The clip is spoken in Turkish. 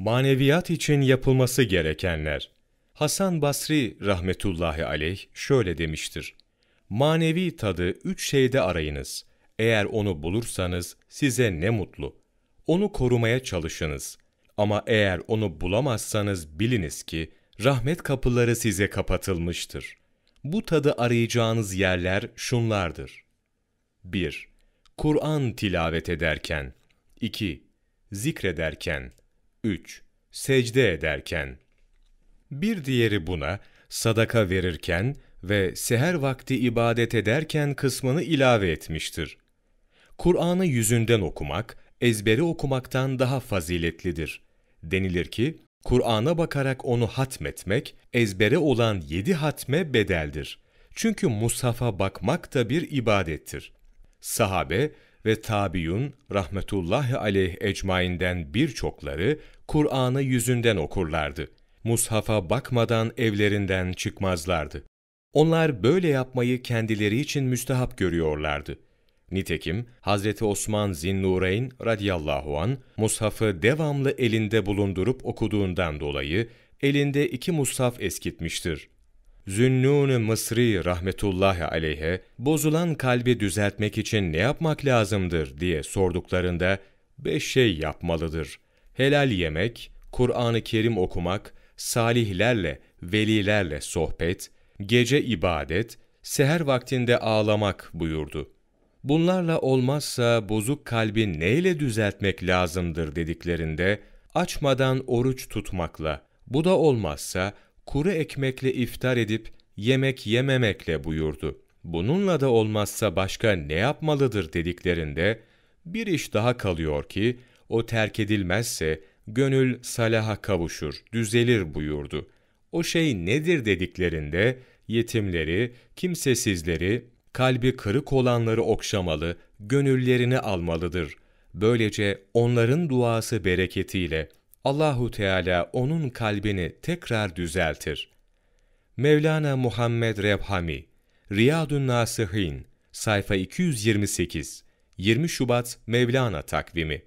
Maneviyat için yapılması gerekenler. Hasan Basri rahmetullahi aleyh şöyle demiştir. Manevi tadı üç şeyde arayınız. Eğer onu bulursanız size ne mutlu. Onu korumaya çalışınız. Ama eğer onu bulamazsanız biliniz ki rahmet kapıları size kapatılmıştır. Bu tadı arayacağınız yerler şunlardır. 1. Kur'an tilavet ederken 2. Zikrederken 3. Secde ederken Bir diğeri buna sadaka verirken ve seher vakti ibadet ederken kısmını ilave etmiştir. Kur'an'ı yüzünden okumak, ezberi okumaktan daha faziletlidir. Denilir ki, Kur'an'a bakarak onu hatmetmek, ezbere olan yedi hatme bedeldir. Çünkü mushafa bakmak da bir ibadettir. Sahabe, ve tabiun rahmetullahi aleyh ecmainden birçokları Kur'an'ı yüzünden okurlardı. Mushafa bakmadan evlerinden çıkmazlardı. Onlar böyle yapmayı kendileri için müstehap görüyorlardı. Nitekim Hz. Osman Zinnureyn radiyallahu an mushafı devamlı elinde bulundurup okuduğundan dolayı elinde iki mushaf eskitmiştir Zünnun-ı Mısri rahmetullahi aleyhe, bozulan kalbi düzeltmek için ne yapmak lazımdır diye sorduklarında, beş şey yapmalıdır. Helal yemek, Kur'an-ı Kerim okumak, salihlerle, velilerle sohbet, gece ibadet, seher vaktinde ağlamak buyurdu. Bunlarla olmazsa bozuk kalbi neyle düzeltmek lazımdır dediklerinde, açmadan oruç tutmakla, bu da olmazsa kuru ekmekle iftar edip yemek yememekle buyurdu. Bununla da olmazsa başka ne yapmalıdır dediklerinde bir iş daha kalıyor ki o terk edilmezse gönül salaha kavuşur, düzelir buyurdu. O şey nedir dediklerinde yetimleri, kimsesizleri, kalbi kırık olanları okşamalı, gönüllerini almalıdır. Böylece onların duası bereketiyle Allahu Teala onun kalbini tekrar düzeltir. Mevlana Muhammed Rebhami Riyadun Nasihin sayfa 228 20 Şubat Mevlana takvimi